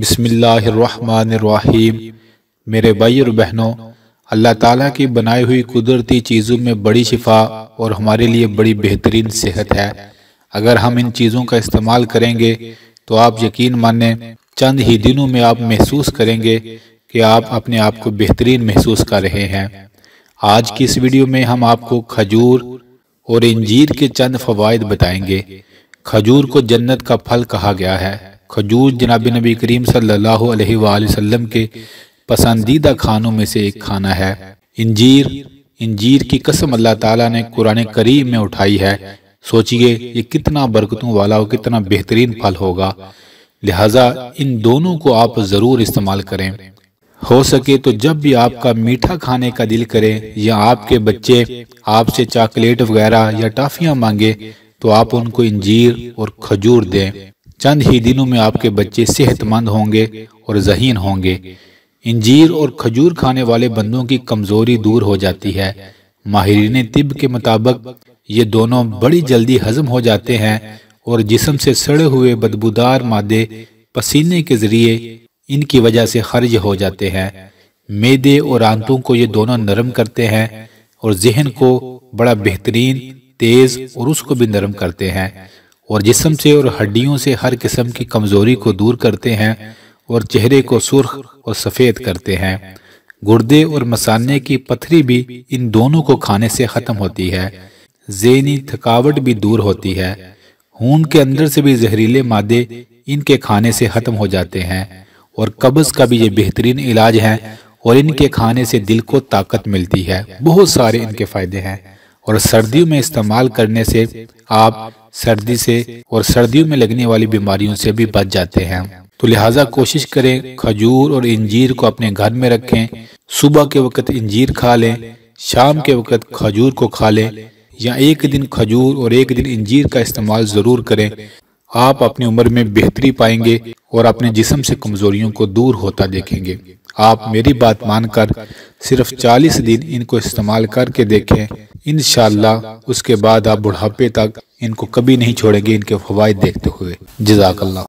بسم اللہ الرحمن الرحیم میرے بھائی اور بہنوں اللہ تعالیٰ کی بنائی ہوئی قدرتی چیزوں میں بڑی شفا اور ہمارے لیے بڑی بہترین صحت ہے اگر ہم ان چیزوں کا استعمال کریں گے تو آپ یقین مانیں چند ہی دنوں میں آپ محسوس کریں گے کہ آپ اپنے آپ کو بہترین محسوس کر رہے ہیں آج کی اس ویڈیو میں ہم آپ کو کھجور اور انجیر کے چند فوائد بتائیں گے کھجور کو جنت کا پھل کہا گیا ہے کھجور جناب نبی کریم صلی اللہ علیہ وآلہ وسلم کے پسندیدہ کھانوں میں سے ایک کھانا ہے انجیر انجیر کی قسم اللہ تعالیٰ نے قرآن کریم میں اٹھائی ہے سوچئے یہ کتنا برکتوں والا اور کتنا بہترین پھل ہوگا لہٰذا ان دونوں کو آپ ضرور استعمال کریں ہو سکے تو جب بھی آپ کا میٹھا کھانے کا دل کرے یا آپ کے بچے آپ سے چاکلیٹ وغیرہ یا ٹافیاں مانگے تو آپ ان کو انجیر اور کھجور دیں چند ہی دنوں میں آپ کے بچے صحت مند ہوں گے اور ذہین ہوں گے انجیر اور کھجور کھانے والے بندوں کی کمزوری دور ہو جاتی ہے ماہرین طب کے مطابق یہ دونوں بڑی جلدی ہضم ہو جاتے ہیں اور جسم سے سڑے ہوئے بدبودار مادے پسینے کے ذریعے ان کی وجہ سے خرج ہو جاتے ہیں میدے اور آنتوں کو یہ دونوں نرم کرتے ہیں اور ذہن کو بڑا بہترین تیز اور اس کو بھی نرم کرتے ہیں اور جسم سے اور ہڈیوں سے ہر قسم کی کمزوری کو دور کرتے ہیں اور چہرے کو سرخ اور سفید کرتے ہیں گردے اور مسانے کی پتھری بھی ان دونوں کو کھانے سے ختم ہوتی ہے ذہنی تھکاوٹ بھی دور ہوتی ہے ہون کے اندر سے بھی زہریلے مادے ان کے کھانے سے ختم ہو جاتے ہیں اور قبض کا بھی یہ بہترین علاج ہے اور ان کے کھانے سے دل کو طاقت ملتی ہے بہت سارے ان کے فائدے ہیں اور سردیوں میں استعمال کرنے سے آپ سردی سے اور سردیوں میں لگنے والی بیماریوں سے بھی بچ جاتے ہیں تو لہٰذا کوشش کریں کھجور اور انجیر کو اپنے گھر میں رکھیں صبح کے وقت انجیر کھا لیں شام کے وقت کھجور کو کھا لیں یا ایک دن کھجور اور ایک دن انجیر کا استعمال ضرور کریں آپ اپنی عمر میں بہتری پائیں گے اور اپنے جسم سے کمزوریوں کو دور ہوتا دیکھیں گے آپ میری بات مان کر صرف چالیس دن ان کو استعمال کر کے دیکھیں انشاءاللہ اس کے بعد آپ بڑھاپے تک ان کو کبھی نہیں چھوڑیں گے ان کے فوائد دیکھتے ہوئے جزاک اللہ